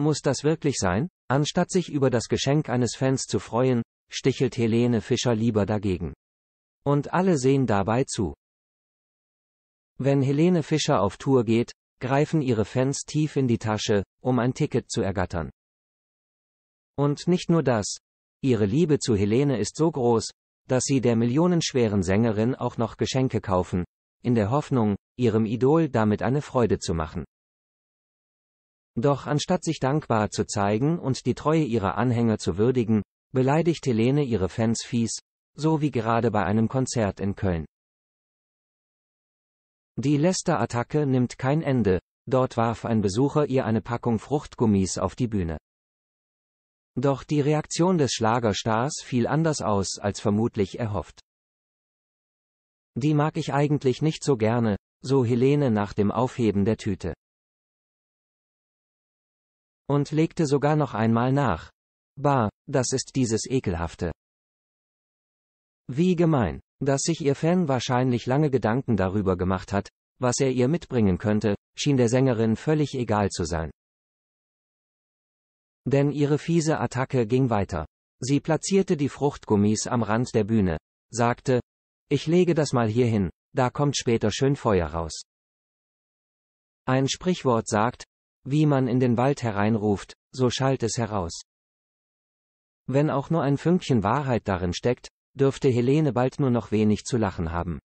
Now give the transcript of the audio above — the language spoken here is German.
Muss das wirklich sein? Anstatt sich über das Geschenk eines Fans zu freuen, stichelt Helene Fischer lieber dagegen. Und alle sehen dabei zu. Wenn Helene Fischer auf Tour geht, greifen ihre Fans tief in die Tasche, um ein Ticket zu ergattern. Und nicht nur das. Ihre Liebe zu Helene ist so groß, dass sie der millionenschweren Sängerin auch noch Geschenke kaufen, in der Hoffnung, ihrem Idol damit eine Freude zu machen. Doch anstatt sich dankbar zu zeigen und die Treue ihrer Anhänger zu würdigen, beleidigt Helene ihre Fans fies, so wie gerade bei einem Konzert in Köln. Die Lester-Attacke nimmt kein Ende, dort warf ein Besucher ihr eine Packung Fruchtgummis auf die Bühne. Doch die Reaktion des Schlagerstars fiel anders aus als vermutlich erhofft. Die mag ich eigentlich nicht so gerne, so Helene nach dem Aufheben der Tüte. Und legte sogar noch einmal nach. Bah, das ist dieses Ekelhafte. Wie gemein, dass sich ihr Fan wahrscheinlich lange Gedanken darüber gemacht hat, was er ihr mitbringen könnte, schien der Sängerin völlig egal zu sein. Denn ihre fiese Attacke ging weiter. Sie platzierte die Fruchtgummis am Rand der Bühne, sagte, ich lege das mal hier hin, da kommt später schön Feuer raus. Ein Sprichwort sagt, wie man in den Wald hereinruft, so schallt es heraus. Wenn auch nur ein Fünkchen Wahrheit darin steckt, dürfte Helene bald nur noch wenig zu lachen haben.